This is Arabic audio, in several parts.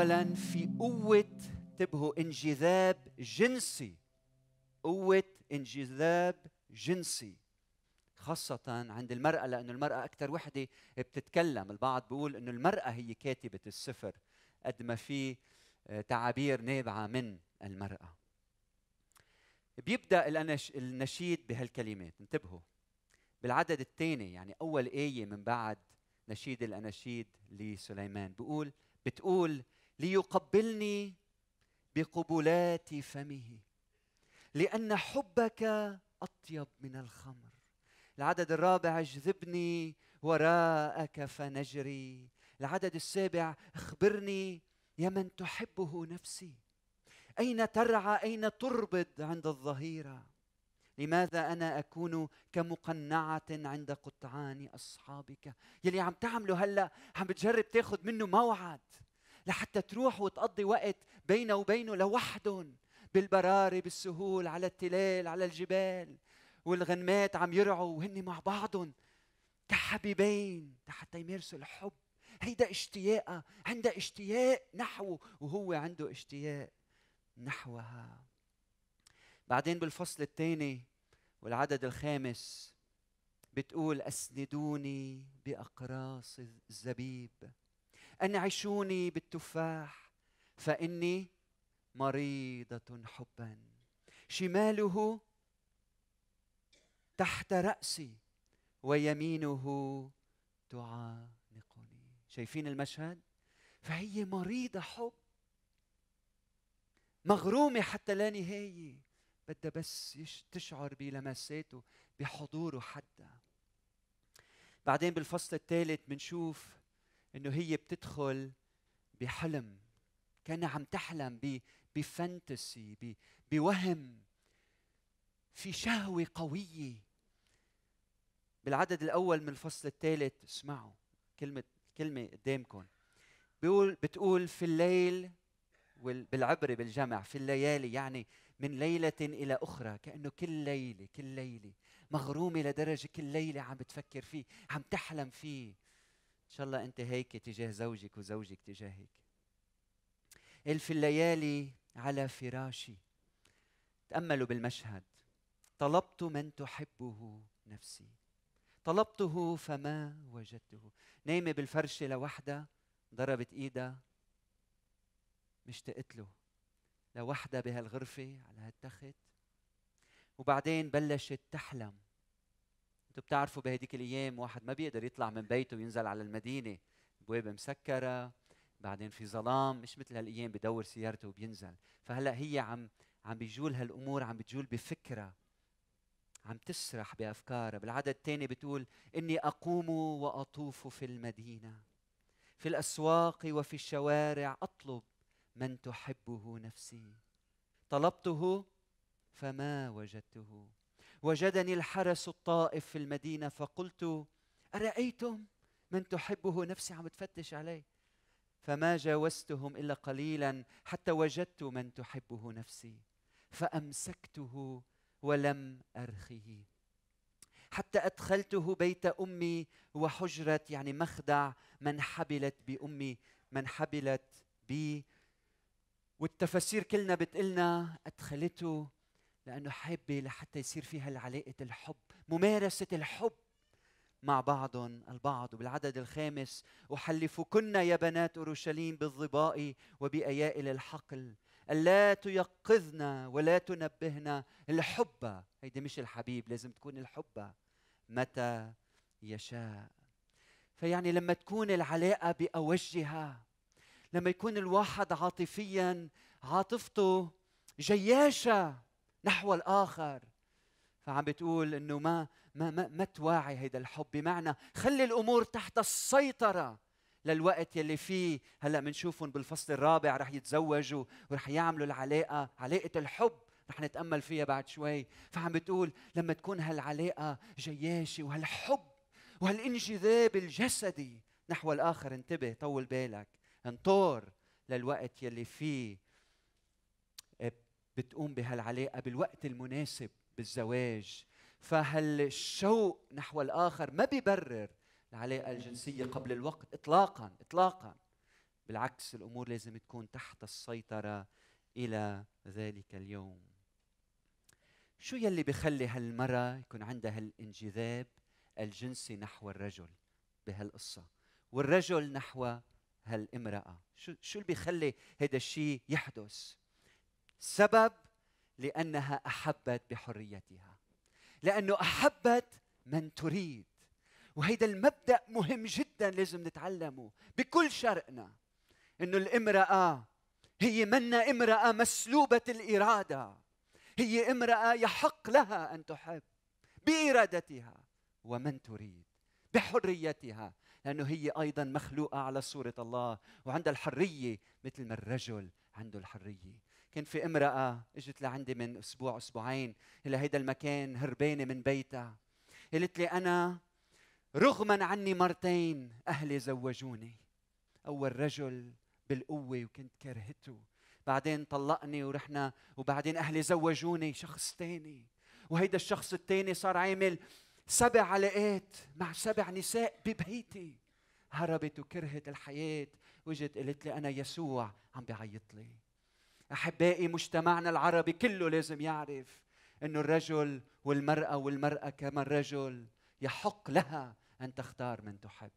اولا في قوه انتبهوا انجذاب جنسي قوه انجذاب جنسي خاصة عند المرأة لأنه المرأة أكثر وحدة بتتكلم البعض بيقول أنه المرأة هي كاتبة السفر قد ما في آه، تعابير نابعة من المرأة بيبدأ النشيد بهالكلمات انتبهوا بالعدد الثاني يعني أول آية من بعد نشيد الأناشيد لسليمان بيقول بتقول ليقبلني بقبلات فمه لأن حبك أطيب من الخمر العدد الرابع اجذبني وراءك فنجري العدد السابع اخبرني يا من تحبه نفسي أين ترعى أين تربد عند الظهيرة لماذا أنا أكون كمقنعة عند قطعان أصحابك يلي عم تعمله هلأ عم بتجرب تاخد منه موعد لحتى تروح وتقضي وقت بينه وبينه لوحدهم بالبراري بالسهول على التلال على الجبال والغنمات عم يرعوا وهن مع بعضهم كحبيبين لحتى يمارسوا الحب هيدا اشتياقها عندها اشتياق نحوه وهو عنده اشتياق نحوها بعدين بالفصل الثاني والعدد الخامس بتقول اسندوني باقراص الزبيب أنعشوني بالتفاح فإني مريضة حبا شماله تحت رأسي ويمينه تعانقني شايفين المشهد فهي مريضة حب مغرومة حتى لا نهاية بدها بس تشعر بلمساته بحضوره حتى بعدين بالفصل الثالث بنشوف انه هي بتدخل بحلم كانها عم تحلم بفانتسي بوهم في شهوه قويه بالعدد الاول من الفصل الثالث اسمعوا كلمه كلمه قدامكم بيقول بتقول في الليل بالعبري بالجمع في الليالي يعني من ليلة إلى أخرى كأنه كل ليلة كل ليلة مغرومة لدرجة كل ليلة عم بتفكر فيه عم تحلم فيه ان شاء الله انت هيك تجاه زوجك وزوجك تجاهك قال في الليالي على فراشي تاملوا بالمشهد طلبت من تحبه نفسي طلبته فما وجدته نايمة بالفرشة لوحدها ضربت إيدها مشتقت له لوحدها بهالغرفة على هالتخت وبعدين بلشت تحلم انتم بتعرفوا بهديك الايام واحد ما بيقدر يطلع من بيته وينزل على المدينه البواب مسكره بعدين في ظلام مش مثل هالايام بدور سيارته وبينزل فهلا هي عم عم بيجول هالامور عم بتجول بفكره عم تسرح بافكارها بالعدد الثاني بتقول اني اقوم واطوف في المدينه في الاسواق وفي الشوارع اطلب من تحبه نفسي طلبته فما وجدته وجدني الحرس الطائف في المدينه فقلت ارايتم من تحبه نفسي عم تفتش عليه فما جاوزتهم الا قليلا حتى وجدت من تحبه نفسي فامسكته ولم ارخه حتى ادخلته بيت امي وحجره يعني مخدع من حبلت بامي من حبلت بي والتفاسير كلنا بتقلنا ادخلته لأنه حابة لحتى يصير فيها العلاقه الحب ممارسة الحب مع بعضهم البعض وبالعدد الخامس أحلفكن يا بنات أورشليم بالظباء وبأيائل الحقل ألا تيقظنا ولا تنبهنا الحب هيدي مش الحبيب لازم تكون الحب متى يشاء فيعني لما تكون العلاقة بأوجها لما يكون الواحد عاطفيا عاطفته جياشة نحو الاخر فعم بتقول انه ما ما ما, ما تواعي هيدا الحب بمعنى خلي الامور تحت السيطره للوقت يلي فيه هلا بنشوفهم بالفصل الرابع رح يتزوجوا ورح يعملوا العلاقه علاقه الحب رح نتامل فيها بعد شوي فعم بتقول لما تكون هالعلاقه جياشه وهالحب وهالانجذاب الجسدي نحو الاخر انتبه طول بالك انطور للوقت يلي فيه بتقوم بهالعلاقه بالوقت المناسب بالزواج فهالشوق نحو الاخر ما بيبرر العلاقه الجنسيه قبل الوقت اطلاقا اطلاقا بالعكس الامور لازم تكون تحت السيطره الى ذلك اليوم شو يلي بخلي هالمراه يكون عندها هالانجذاب الجنسي نحو الرجل بهالقصه والرجل نحو هالامراه شو شو اللي بخلي هذا الشيء يحدث سبب لانها احبت بحريتها لانه احبت من تريد وهيدا المبدا مهم جدا لازم نتعلمه بكل شرقنا انه الامراه هي منا امراه مسلوبه الاراده هي امراه يحق لها ان تحب بارادتها ومن تريد بحريتها لانه هي ايضا مخلوقه على صوره الله وعندها الحريه مثل ما الرجل عنده الحريه كان في امرأة اجت لعندي من اسبوع اسبوعين الى هيدا المكان هربانة من بيتها قالت لي انا رغما عني مرتين اهلي زوجوني اول رجل بالقوة وكنت كرهته بعدين طلقني ورحنا وبعدين اهلي زوجوني شخص تاني وهيدا الشخص التاني صار عامل سبع علاقات مع سبع نساء ببيتي هربت وكرهت الحياة وجت قالت لي أنا يسوع عم بيعيط لي احبائي مجتمعنا العربي كله لازم يعرف انه الرجل والمراه والمراه كما الرجل يحق لها ان تختار من تحب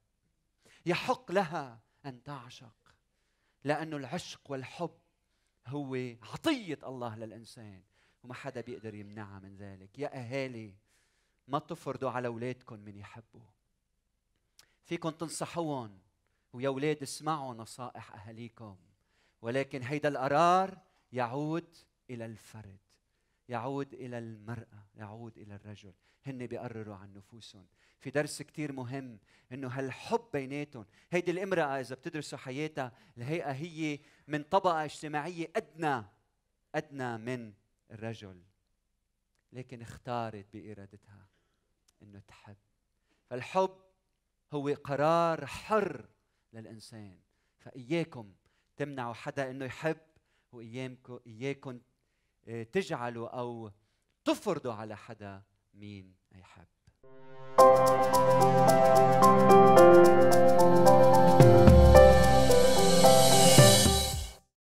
يحق لها ان تعشق لانه العشق والحب هو عطيه الله للانسان وما حدا بيقدر يمنعها من ذلك يا اهالي ما تفرضوا على اولادكم من يحبوا فيكم تنصحوهم ويا اولاد اسمعوا نصائح اهاليكم ولكن هيدا القرار يعود الى الفرد يعود الى المراه يعود الى الرجل هن بيقرروا عن نفوسهم في درس كتير مهم انه هالحب بيناتهم هيدي الامراه اذا بتدرسوا حياتها الهيئه هي من طبقه اجتماعيه ادنى ادنى من الرجل لكن اختارت بارادتها انه تحب فالحب هو قرار حر للانسان فاياكم تمنعوا حدا انه يحب وايامكم اياكم آه، تجعلوا او تفرضوا على حدا مين يحب